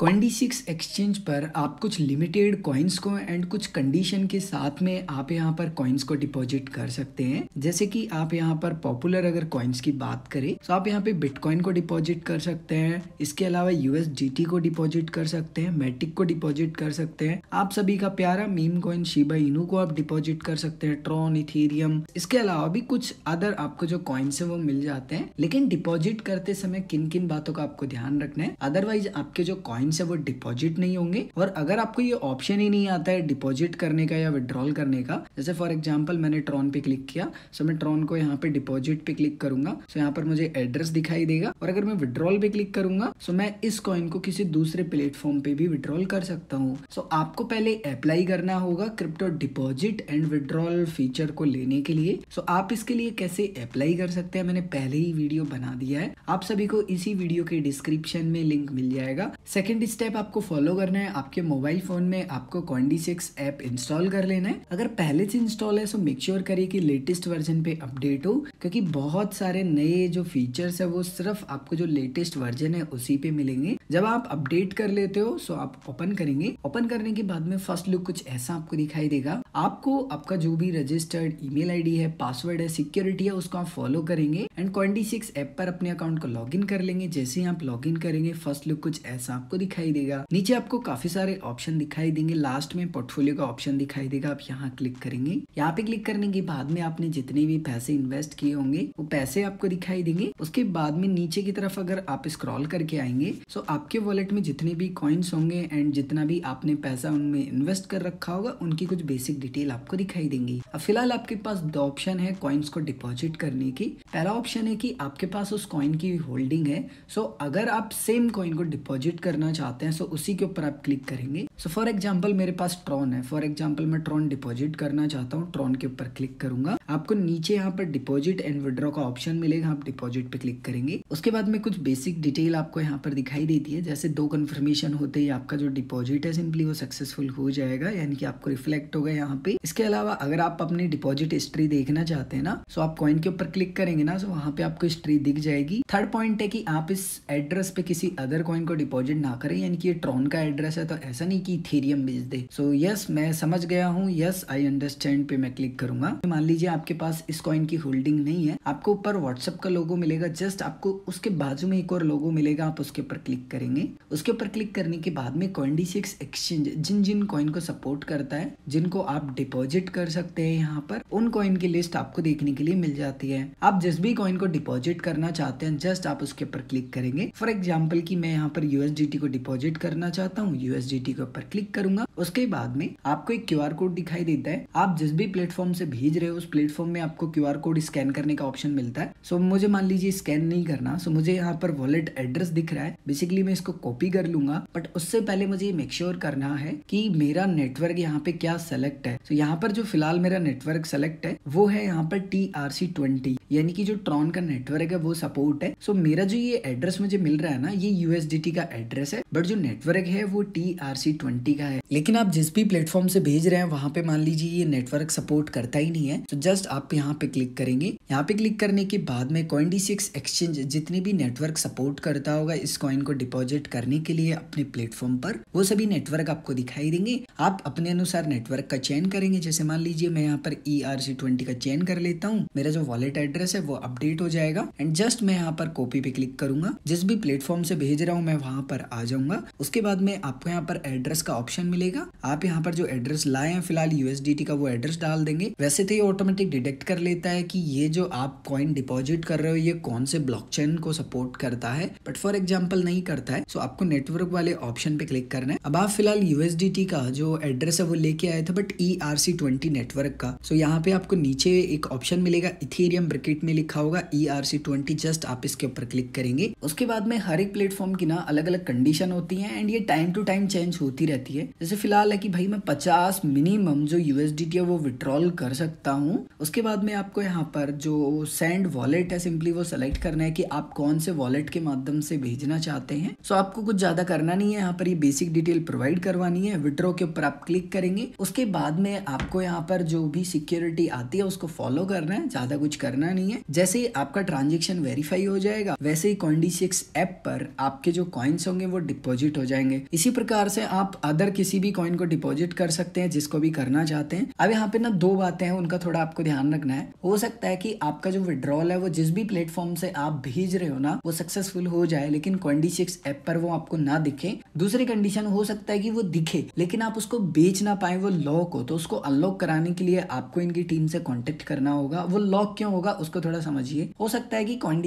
कॉइंडी CoinDCX exchange पर आप कुछ लिमिटेड कॉइन्स को एंड कुछ कंडीशन के साथ में आप यहाँ पर कॉइन्स को डिपॉजिट कर सकते हैं जैसे कि आप यहाँ पर पॉपुलर अगर कॉइन्स की बात करें तो आप यहाँ पे बिटकॉइन को डिपॉजिट कर सकते हैं इसके अलावा यूएस को डिपॉजिट कर सकते हैं मेटिक को डिपॉजिट कर सकते हैं आप सभी का प्यारा मीम कॉइन शिबा इनू को आप डिपॉजिट कर सकते हैं ट्रॉन इथेरियम इसके अलावा भी कुछ अदर आपको जो कॉइन्स है वो मिल जाते हैं लेकिन डिपॉजिट करते समय किन किन बातों का आपको ध्यान रखना है अदरवाइज आपके जो कॉइन टाइम से वो डिपॉजिट नहीं होंगे और अगर आपको ये ऑप्शन ही नहीं आता है डिपॉजिट करने का या विड्रॉल करने का जैसे फॉर एग्जाम्पल मैंने ट्रॉन पे क्लिक किया सो मैं ट्रॉन को यहाँ पे डिपॉजिट पे क्लिक करूंगा सो यहाँ पर मुझे एड्रेस दिखाई देगा और अगर मैं विड्रॉल पे क्लिक करूंगा सो मैं इस कॉइन को किसी दूसरे प्लेटफॉर्म पे भी विड्रॉल कर सकता हूँ सो आपको पहले अप्लाई करना होगा crypto deposit and withdrawal feature को लेने के लिए सो आप इसके लिए कैसे अप्लाई कर सकते हैं मैंने पहले ही वीडियो बना दिया है आप सभी को इसी वीडियो के डिस्क्रिप्शन में लिंक मिल जाएगा सेकेंड सेकेंड स्टेप आपको फॉलो करना है आपके मोबाइल फोन में आपको कॉन्डी सिक्स ऐप इंस्टॉल कर लेना है अगर पहले से इंस्टॉल है तो मेक श्योर करिए कि लेटेस्ट वर्जन पे अपडेट हो क्योंकि बहुत सारे नए जो फीचर्स है वो सिर्फ आपको जो लेटेस्ट वर्जन है उसी पे मिलेंगे जब आप अपडेट कर लेते हो सो आप ओपन करेंगे ओपन करने के बाद में फर्स्ट लुक कुछ ऐसा आपको दिखाई देगा आपको आपका जो भी रजिस्टर्ड ईमेल आईडी है पासवर्ड है सिक्योरिटी है उसको आप फॉलो करेंगे एंड क्वेंटी सिक्स ऐप पर अपने अकाउंट को लॉग कर लेंगे जैसे ही आप लॉग करेंगे फर्स्ट लुक कुछ ऐसा आपको दिखाई देगा नीचे आपको काफी सारे ऑप्शन दिखाई देंगे लास्ट में पोर्टफोलियो का ऑप्शन दिखाई देगा आप यहाँ क्लिक करेंगे यहाँ पे क्लिक करने के बाद में आपने जितने भी पैसे इन्वेस्ट किए होंगे वो पैसे आपको दिखाई देंगे उसके बाद में नीचे की तरफ अगर आप स्क्रॉल करके आएंगे तो आपके वॉलेट में जितने भी कॉइन्स होंगे एंड जितना भी आपने पैसा उनमें इन्वेस्ट कर रखा होगा उनकी कुछ बेसिक डिटेल आपको दिखाई देंगी अब फिलहाल आपके पास दो ऑप्शन है कॉइन्स को डिपॉजिट करने की पहला ऑप्शन है कि आपके पास उस कॉइन की होल्डिंग है सो अगर आप सेम कॉइन को डिपॉजिट करना चाहते हैं सो so उसी के ऊपर आप क्लिक करेंगे सो फॉर एग्जाम्पल मेरे पास ट्रॉन है फॉर एग्जाम्पल मैं ट्रॉन डिपॉजिट करना चाहता हूँ ट्रॉन के ऊपर क्लिक करूंगा आपको नीचे यहाँ पर डिपॉजिट एंड विड्रॉ का ऑप्शन मिलेगा आप डिपॉजिट पे क्लिक करेंगे उसके बाद में कुछ बेसिक डिटेल आपको यहाँ पर दिखाई देती है जैसे दो कन्फर्मेशन होते ही आपका जो डिपॉजिट है सिंपली वो सक्सेसफुल हो जाएगा यानी कि आपको रिफ्लेक्ट होगा यहाँ पे इसके अलावा अगर आप अपनी डिपॉजिट हिस्ट्री देखना चाहते हैं ना सो आप कॉइन के ऊपर क्लिक करेंगे ना सो वहाँ पे आपको हिस्ट्री दिख जाएगी थर्ड पॉइंट है कि आप इस एड्रेस पे किसी अदर कॉइन को डिपॉजिट ना यानी कि ये ट्रॉन का एड्रेस है तो ऐसा नहीं कि थीरियम भेज दे सो so, यस yes, मैं समझ गया हूँ यस आई अंडरस्टैंड पे मैं क्लिक करूंगा तो मान लीजिए आपके पास इस कॉइन की होल्डिंग नहीं है आपको ऊपर व्हाट्सअप का लोगो मिलेगा जस्ट आपको उसके बाजू में एक और लोगो मिलेगा आप उसके ऊपर क्लिक करेंगे उसके ऊपर क्लिक करने के बाद में कॉइंडी सिक्स एक्सचेंज जिन जिन कॉइन को सपोर्ट करता है जिनको आप डिपॉजिट कर सकते हैं यहाँ पर उन कॉइन की लिस्ट आपको देखने के लिए मिल जाती है आप जिस भी कॉइन को डिपॉजिट करना चाहते हैं जस्ट आप उसके ऊपर क्लिक करेंगे फॉर एग्जाम्पल की मैं यहाँ पर यूएसडी को डिपॉजिट करना चाहता हूँ यूएसडीटी के ऊपर क्लिक करूंगा उसके बाद में आपको एक क्यू कोड दिखाई देता है आप जिस भी प्लेटफॉर्म से भेज रहे हो उस प्लेटफॉर्म में आपको क्यू कोड स्कैन करने का ऑप्शन मिलता है सो मुझे मान लीजिए स्कैन नहीं करना सो मुझे यहाँ पर वॉलेट एड्रेस दिख रहा है बेसिकली मैं इसको कॉपी कर लूंगा बट उससे पहले मुझे मेक श्योर करना है कि मेरा नेटवर्क यहाँ पे क्या सेलेक्ट है तो so, यहाँ पर जो फिलहाल मेरा नेटवर्क सेलेक्ट है वो है यहाँ पर टी आर सी ट्वेंटी यानी कि जो ट्रॉन का नेटवर्क है वो सपोर्ट है सो so, मेरा जो ये एड्रेस मुझे मिल रहा है ना ये यूएसडीटी का एड्रेस है बट जो नेटवर्क है वो टी आर सी ट्वेंटी का है लेकिन आप जिस भी प्लेटफॉर्म से भेज रहे हैं वहाँ पे मान लीजिए ये नेटवर्क सपोर्ट करता ही नहीं है तो जस्ट आप यहाँ पे क्लिक करेंगे यहाँ पे क्लिक करने के बाद में कॉइन डी सिक्स एक्सचेंज जितनी भी नेटवर्क सपोर्ट करता होगा इस कॉइन को डिपॉजिट करने के लिए अपने प्लेटफॉर्म पर वो सभी नेटवर्क आपको दिखाई देंगे आप अपने अनुसार नेटवर्क का चयन करेंगे जैसे मान लीजिए मैं यहाँ पर ई आर सी ट्वेंटी का चयन कर लेता हूँ मेरा जो वॉलेट एड्रेस है वो अपडेट हो जाएगा एंड जस्ट मैं यहाँ पर कॉपी पे क्लिक करूंगा जिस भी प्लेटफॉर्म से भेज रहा हूँ मैं वहाँ पर आ जाऊंगा उसके बाद में आपको यहाँ पर एड्रेस का ऑप्शन मिलेगा आप यहाँ पर जो एड्रेस लाए हैं फिलहाल यूएसडीटी का वो एड्रेस डाल देंगे वैसे तो ये ऑटोमेटिक डिटेक्ट कर लेता है कि ये जो आप कॉइन डिपॉजिट कर रहे हो ये कौन से ब्लॉकचेन को सपोर्ट करता है बट फॉर एग्जाम्पल नहीं करता है सो आपको नेटवर्क वाले ऑप्शन पे क्लिक करना है अब आप फिलहाल यूएसडीटी का जो एड्रेस है वो लेके आए थे but E R C twenty network का सो यहाँ पे आपको नीचे एक ऑप्शन मिलेगा इथेरियम ब्रिकेट में लिखा होगा E R C twenty just आप इसके ऊपर क्लिक करेंगे उसके बाद में हर एक प्लेटफॉर्म की ना अलग अलग कंडीशन कंडीशन होती है एंड ये टाइम टू टाइम चेंज होती रहती है जैसे फिलहाल है कि भाई मैं पचास मिनिमम जो यूएसडीटी है वो विड्रॉल कर सकता हूँ उसके बाद में आपको यहाँ पर जो सेंड वॉलेट है सिंपली वो सेलेक्ट करना है कि आप कौन से वॉलेट के माध्यम से भेजना चाहते हैं सो आपको कुछ ज्यादा करना नहीं है यहाँ पर ये बेसिक डिटेल प्रोवाइड करवानी है विड्रॉ के ऊपर आप क्लिक करेंगे उसके बाद में आपको यहाँ पर जो भी सिक्योरिटी आती है उसको फॉलो करना है ज्यादा कुछ करना नहीं है जैसे ही आपका ट्रांजेक्शन वेरीफाई हो जाएगा वैसे ही कॉइंडी सिक्स ऐप पर आपके जो कॉइन्स होंगे वो डिपॉजिट हो जाएंगे इसी प्रकार से आप अदर किसी भी कॉइन को डिपॉजिट कर सकते हैं जिसको भी करना चाहते हैं अब यहाँ पे ना दो बातें हैं उनका थोड़ा आपको ध्यान रखना है हो सकता है कि आपका जो विड्रॉल है वो जिस भी प्लेटफॉर्म से आप भेज रहे हो ना वो सक्सेसफुल हो जाए लेकिन क्वेंटी सिक्स ऐप पर वो आपको ना दिखे दूसरी कंडीशन हो सकता है कि वो दिखे लेकिन आप उसको बेच ना पाए वो लॉक हो तो उसको अनलॉक कराने के लिए आपको इनकी टीम से कॉन्टेक्ट करना होगा वो लॉक क्यों होगा उसको थोड़ा समझिए हो सकता है कि क्वेंटी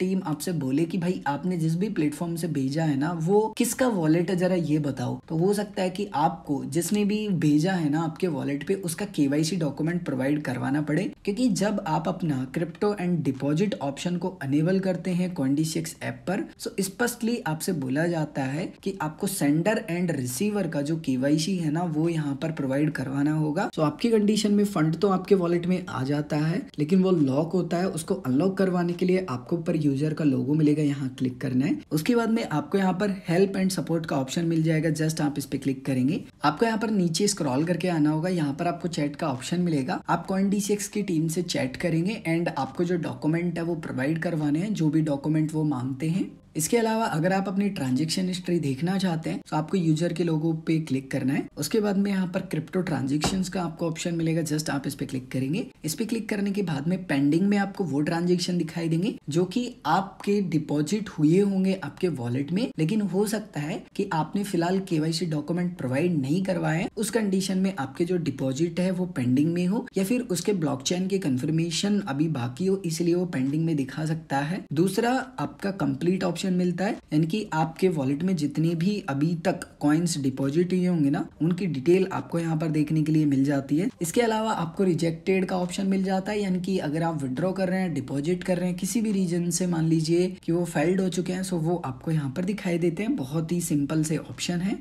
टीम आपसे बोले कि भाई आपने जिस भी प्लेटफॉर्म से भेजा है ना वो वो किसका वॉलेट है जरा ये बताओ तो हो सकता है कि आपको जिसने भी भेजा है ना आपके वॉलेट पे उसका केवाईसी डॉक्यूमेंट प्रोवाइड करवाना पड़े क्योंकि जब आप अपना क्रिप्टो एंड डिपॉजिट ऑप्शन को अनेबल करते हैं क्वान्टी सिक्स ऐप पर सो स्पष्टली आपसे बोला जाता है कि आपको सेंडर एंड रिसीवर का जो केवाईसी है ना वो यहाँ पर प्रोवाइड करवाना होगा सो आपकी कंडीशन में फंड तो आपके वॉलेट में आ जाता है लेकिन वो लॉक होता है उसको अनलॉक करवाने के लिए आपको पर यूजर का लोगो मिलेगा यहाँ क्लिक करना है उसके बाद में आपको यहाँ पर हेल्प एंड सपोर्ट का ऑप्शन मिल जाएगा जस्ट आप इस पे क्लिक करेंगे आपको यहाँ पर नीचे स्क्रॉल करके आना होगा यहाँ पर आपको चैट का ऑप्शन मिलेगा आप कॉइन डी की टीम से चैट करेंगे एंड आपको जो डॉक्यूमेंट है वो प्रोवाइड करवाने हैं जो भी डॉक्यूमेंट वो मांगते हैं इसके अलावा अगर आप अपनी ट्रांजेक्शन हिस्ट्री देखना चाहते हैं तो आपको यूजर के लोगो पे क्लिक करना है उसके बाद में यहाँ पर क्रिप्टो ट्रांजेक्शन का आपको ऑप्शन मिलेगा जस्ट आप इस पे क्लिक करेंगे इस पे क्लिक करने के बाद में पेंडिंग में आपको वो ट्रांजेक्शन दिखाई देंगे जो की आपके डिपॉजिट हुए होंगे आपके वॉलेट में लेकिन हो सकता है कि आपने फिलहाल केवाईसी डॉक्यूमेंट प्रोवाइड नहीं करवाए उस कंडीशन में आपके जो डिपॉजिट है वो पेंडिंग में हो या फिर उसके ब्लॉक चेन के कंफर्मेशन अभी बाकी हो इसलिए वो पेंडिंग में दिखा सकता है दूसरा आपका कंप्लीट ऑप्शन ऑप्शन मिलता है यानी कि आपके वॉलेट में जितने भी अभी तक कॉइन्स डिपॉजिट हुए होंगे ना उनकी डिटेल आपको यहाँ पर देखने के लिए मिल जाती है इसके अलावा आपको रिजेक्टेड का ऑप्शन मिल जाता है यानी कि अगर आप विड्रॉ कर रहे हैं डिपॉजिट कर रहे हैं किसी भी रीजन से मान लीजिए कि वो फेल्ड हो चुके हैं सो वो आपको यहाँ पर दिखाई देते हैं बहुत ही सिंपल से ऑप्शन है